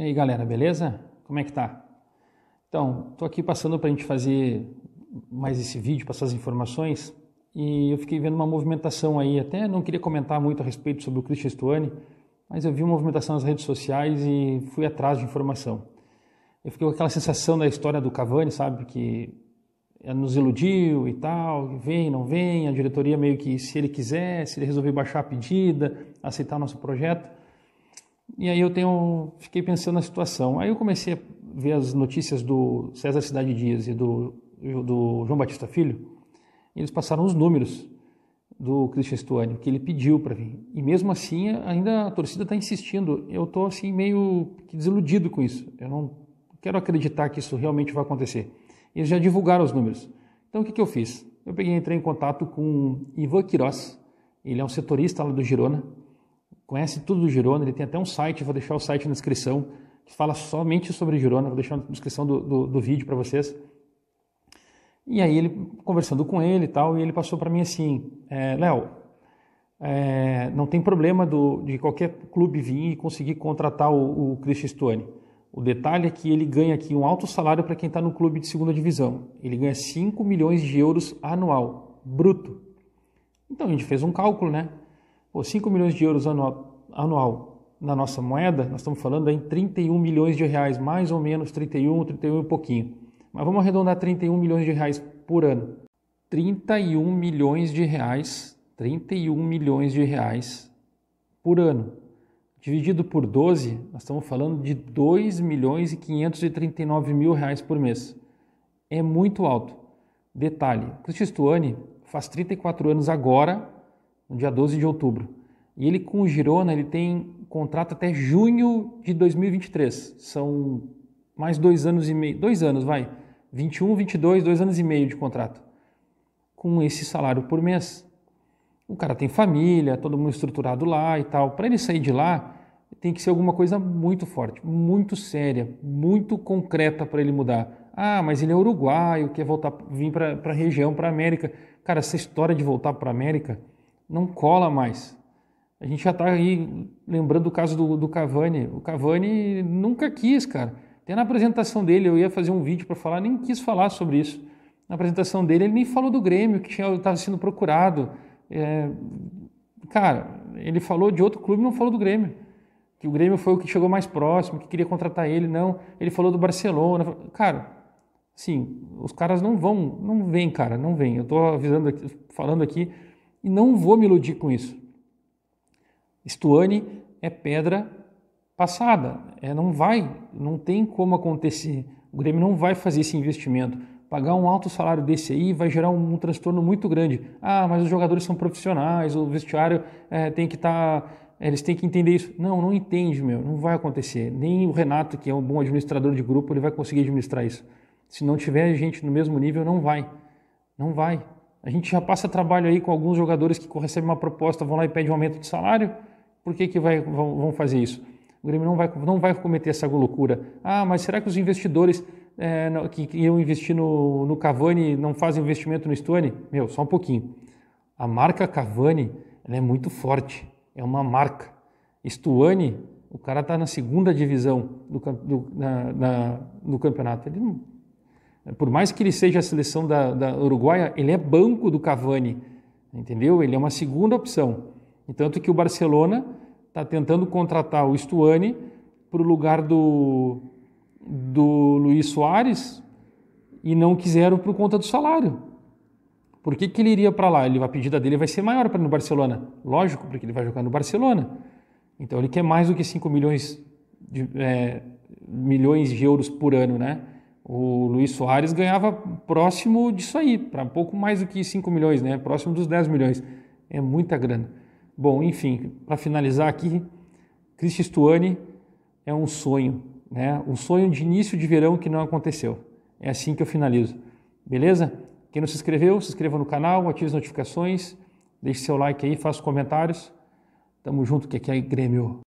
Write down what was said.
E aí galera, beleza? Como é que tá? Então, tô aqui passando para a gente fazer mais esse vídeo, passar as informações e eu fiquei vendo uma movimentação aí, até não queria comentar muito a respeito sobre o Christian Stuani, mas eu vi uma movimentação nas redes sociais e fui atrás de informação. Eu fiquei com aquela sensação da história do Cavani, sabe, que é, nos iludiu e tal, vem, não vem, a diretoria meio que, se ele quiser, se ele resolver baixar a pedida, aceitar o nosso projeto, e aí eu tenho, fiquei pensando na situação. Aí eu comecei a ver as notícias do César Cidade Dias e do, do João Batista Filho. E eles passaram os números do Christian Stuani, que ele pediu para vir. E mesmo assim, ainda a torcida está insistindo. Eu estou assim meio desiludido com isso. Eu não quero acreditar que isso realmente vai acontecer. Eles já divulgaram os números. Então o que, que eu fiz? Eu peguei, entrei em contato com Ivan Quiroz. Ele é um setorista lá do Girona conhece tudo do Girona, ele tem até um site, vou deixar o site na descrição, que fala somente sobre Girona, vou deixar na descrição do, do, do vídeo para vocês. E aí ele conversando com ele e tal, e ele passou para mim assim, é, Léo, é, não tem problema do, de qualquer clube vir e conseguir contratar o, o Christian Stone. O detalhe é que ele ganha aqui um alto salário para quem está no clube de segunda divisão. Ele ganha 5 milhões de euros anual, bruto. Então a gente fez um cálculo, né? ou 5 milhões de euros anual, anual na nossa moeda, nós estamos falando em 31 milhões de reais, mais ou menos 31, 31 e pouquinho. Mas vamos arredondar 31 milhões de reais por ano. 31 milhões de reais, 31 milhões de reais por ano. Dividido por 12, nós estamos falando de 2 milhões e 539 mil reais por mês. É muito alto. Detalhe, Cristiano Stuani faz 34 anos agora, no dia 12 de outubro. E ele com o Girona, ele tem contrato até junho de 2023. São mais dois anos e meio, dois anos, vai. 21, 22, dois anos e meio de contrato. Com esse salário por mês. O cara tem família, todo mundo estruturado lá e tal. Para ele sair de lá, tem que ser alguma coisa muito forte, muito séria, muito concreta para ele mudar. Ah, mas ele é uruguaio, quer voltar, vir para a região, para a América. Cara, essa história de voltar para a América não cola mais. A gente já está aí lembrando o caso do, do Cavani. O Cavani nunca quis, cara. Até na apresentação dele, eu ia fazer um vídeo para falar, nem quis falar sobre isso. Na apresentação dele, ele nem falou do Grêmio, que estava sendo procurado. É, cara, ele falou de outro clube, não falou do Grêmio. Que o Grêmio foi o que chegou mais próximo, que queria contratar ele, não. Ele falou do Barcelona. Cara, sim, os caras não vão, não vêm, cara, não vêm. Eu estou avisando aqui, falando aqui e não vou me iludir com isso. Stuane é pedra passada, é, não vai, não tem como acontecer. O Grêmio não vai fazer esse investimento. Pagar um alto salário desse aí vai gerar um, um transtorno muito grande. Ah, mas os jogadores são profissionais, o vestiário é, tem que estar. Tá, eles têm que entender isso. Não, não entende, meu. Não vai acontecer. Nem o Renato, que é um bom administrador de grupo, ele vai conseguir administrar isso. Se não tiver gente no mesmo nível, não vai. Não vai. A gente já passa trabalho aí com alguns jogadores que recebem uma proposta, vão lá e pedem um aumento de salário. Por que, que vai, vão, fazer isso? O Grêmio não vai, não vai cometer essa loucura. Ah, mas será que os investidores é, que, iam investir no, no Cavani não fazem investimento no Stone? Meu, só um pouquinho. A marca Cavani é muito forte, é uma marca. Stuane, o cara está na segunda divisão do, do, na, na, do campeonato. Ele não, por mais que ele seja a seleção da, da Uruguaia, ele é banco do Cavani, entendeu? Ele é uma segunda opção. tanto que o Barcelona está tentando contratar o Stuani para o lugar do, do Luiz Soares e não quiseram por conta do salário. Por que, que ele iria para lá? Ele, a pedida dele vai ser maior para no Barcelona. Lógico, porque ele vai jogar no Barcelona. Então ele quer mais do que 5 milhões de, é, milhões de euros por ano, né? O Luiz Soares ganhava próximo disso aí, para um pouco mais do que 5 milhões, né? Próximo dos 10 milhões. É muita grana. Bom, enfim, para finalizar aqui, Cristi Stuani é um sonho, né? Um sonho de início de verão que não aconteceu. É assim que eu finalizo. Beleza? Quem não se inscreveu, se inscreva no canal, ative as notificações, deixe seu like aí, faça comentários. Tamo junto que aqui é Grêmio.